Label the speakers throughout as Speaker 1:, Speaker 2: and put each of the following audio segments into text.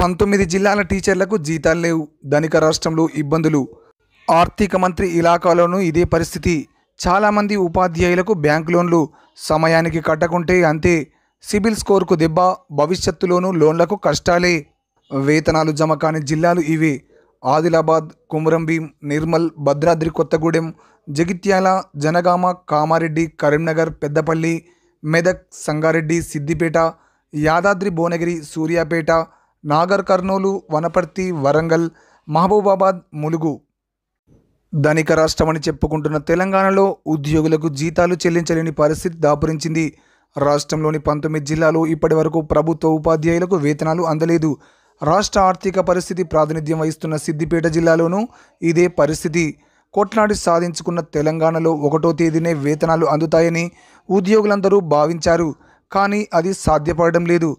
Speaker 1: పంతొమ్మిది జిల్లాల టీచర్లకు జీతాలు లేవు ధనిక రాష్ట్రంలో ఇబ్బందులు ఆర్థిక మంత్రి ఇలాకాలోనూ ఇదే పరిస్థితి చాలామంది ఉపాధ్యాయులకు బ్యాంక్ లోన్లు సమయానికి కట్టకుంటే అంతే సిబిల్ స్కోర్కు దెబ్బ భవిష్యత్తులోనూ లోన్లకు కష్టాలే వేతనాలు జమ కాని జిల్లాలు ఇవే ఆదిలాబాద్ కుమరంభీం నిర్మల్ భద్రాద్రి కొత్తగూడెం జగిత్యాల జనగామ కామారెడ్డి కరీంనగర్ పెద్దపల్లి మెదక్ సంగారెడ్డి సిద్దిపేట యాదాద్రి భువనగిరి సూర్యాపేట నాగర్ కర్నూలు వనపర్తి వరంగల్ మహబూబాబాద్ ములుగు ధనిక రాష్ట్రమని చెప్పుకుంటున్న తెలంగాణలో ఉద్యోగులకు జీతాలు చెల్లించలేని పరిస్థితి దాపురించింది రాష్ట్రంలోని పంతొమ్మిది జిల్లాలో ఇప్పటి వరకు ప్రభుత్వ ఉపాధ్యాయులకు వేతనాలు అందలేదు రాష్ట్ర ఆర్థిక పరిస్థితి ప్రాతినిధ్యం వహిస్తున్న సిద్దిపేట జిల్లాలోనూ ఇదే పరిస్థితి కొట్లాడి సాధించుకున్న తెలంగాణలో ఒకటో తేదీనే వేతనాలు అందుతాయని ఉద్యోగులందరూ భావించారు కానీ అది సాధ్యపడడం లేదు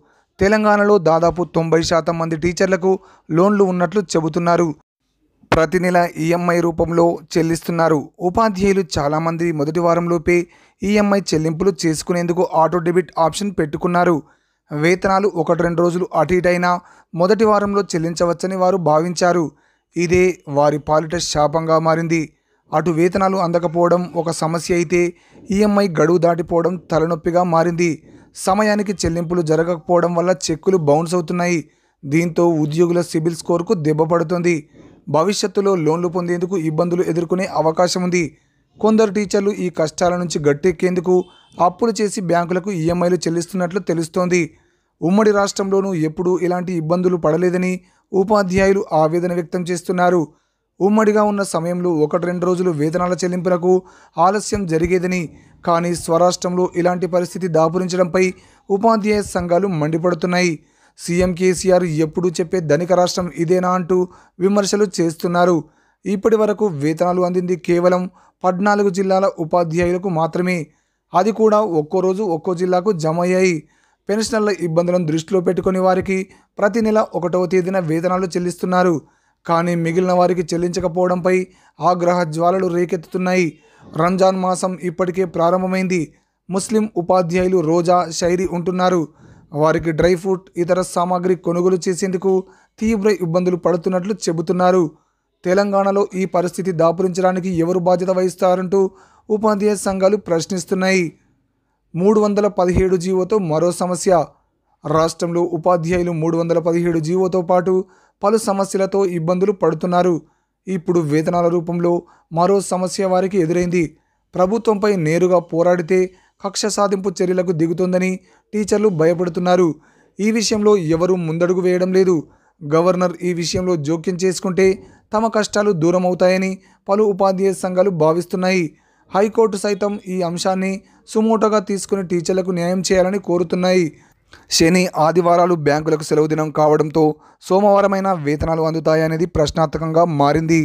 Speaker 1: తెలంగాణలో దాదాపు తొంభై శాతం మంది టీచర్లకు లోన్లు ఉన్నట్లు చెబుతున్నారు ప్రతి నెల ఈఎంఐ రూపంలో చెల్లిస్తున్నారు ఉపాధ్యాయులు చాలామంది మొదటి వారంలోపే ఈఎంఐ చెల్లింపులు చేసుకునేందుకు ఆటో డెబిట్ ఆప్షన్ పెట్టుకున్నారు వేతనాలు ఒకటి రెండు రోజులు అటు ఇటైనా మొదటి వారంలో చెల్లించవచ్చని వారు భావించారు ఇదే వారి పాలిట శాపంగా మారింది అటు వేతనాలు అందకపోవడం ఒక సమస్య అయితే ఈఎంఐ గడువు దాటిపోవడం తలనొప్పిగా మారింది సమయానికి చెల్లింపులు జరగకపోవడం వల్ల చెక్కులు బౌన్స్ అవుతున్నాయి దీంతో ఉద్యోగుల సిబిల్ స్కోర్కు దెబ్బపడుతుంది భవిష్యత్తులో లోన్లు పొందేందుకు ఇబ్బందులు ఎదుర్కొనే అవకాశం ఉంది కొందరు టీచర్లు ఈ కష్టాల నుంచి గట్టెక్కేందుకు అప్పులు చేసి బ్యాంకులకు ఈఎంఐలు చెల్లిస్తున్నట్లు తెలుస్తోంది ఉమ్మడి రాష్ట్రంలోనూ ఎప్పుడూ ఇలాంటి ఇబ్బందులు పడలేదని ఉపాధ్యాయులు ఆవేదన వ్యక్తం చేస్తున్నారు ఉమ్మడిగా ఉన్న సమయంలో ఒకటి రెండు రోజులు వేతనాల చెల్లింపులకు ఆలస్యం జరిగేదని కానీ స్వరాష్ట్రంలో ఇలాంటి పరిస్థితి దాపురించడంపై ఉపాధ్యాయ సంఘాలు మండిపడుతున్నాయి సీఎం కేసీఆర్ ఎప్పుడూ చెప్పే ధనిక రాష్ట్రం ఇదేనా అంటూ విమర్శలు చేస్తున్నారు ఇప్పటి వరకు వేతనాలు అందింది కేవలం పద్నాలుగు జిల్లాల ఉపాధ్యాయులకు మాత్రమే అది కూడా ఒక్కో రోజు ఒక్కో జిల్లాకు జమ అయ్యాయి పెన్షనర్ల ఇబ్బందులను దృష్టిలో పెట్టుకుని వారికి ప్రతి నెల ఒకటవ తేదీన వేతనాలు చెల్లిస్తున్నారు కానీ మిగిలిన వారికి చెల్లించకపోవడంపై ఆగ్రహ జ్వాలలు రేకెత్తుతున్నాయి రంజాన్ మాసం ఇప్పటికే ప్రారంభమైంది ముస్లిం ఉపాధ్యాయులు రోజా షైరీ ఉంటున్నారు వారికి డ్రై ఫ్రూట్ ఇతర సామాగ్రి కొనుగోలు చేసేందుకు తీవ్ర ఇబ్బందులు పడుతున్నట్లు చెబుతున్నారు తెలంగాణలో ఈ పరిస్థితి దాపురించడానికి ఎవరు బాధ్యత వహిస్తారంటూ ఉపాధ్యాయ సంఘాలు ప్రశ్నిస్తున్నాయి మూడు వందల పదిహేడు జీవోతో మరో సమస్య రాష్ట్రంలో ఉపాధ్యాయులు మూడు వందల పదిహేడు జీవోతో పాటు పలు సమస్యలతో ఇబ్బందులు పడుతున్నారు ఇప్పుడు వేతనాల రూపంలో మరో సమస్య వారికి ఎదురైంది ప్రభుత్వంపై నేరుగా పోరాడితే కక్ష సాధింపు చర్యలకు దిగుతుందని టీచర్లు భయపడుతున్నారు ఈ విషయంలో ఎవరూ ముందడుగు వేయడం లేదు గవర్నర్ ఈ విషయంలో జోక్యం చేసుకుంటే తమ కష్టాలు దూరం అవుతాయని పలు ఉపాధ్యాయ సంఘాలు భావిస్తున్నాయి హైకోర్టు సైతం ఈ అంశాన్ని సుమోటగా తీసుకుని టీచర్లకు న్యాయం చేయాలని కోరుతున్నాయి శని ఆదివారాలు బ్యాంకులకు సెలవు దినం కావడంతో సోమవారమైన వేతనాలు అందుతాయనేది ప్రశ్నార్థకంగా మారింది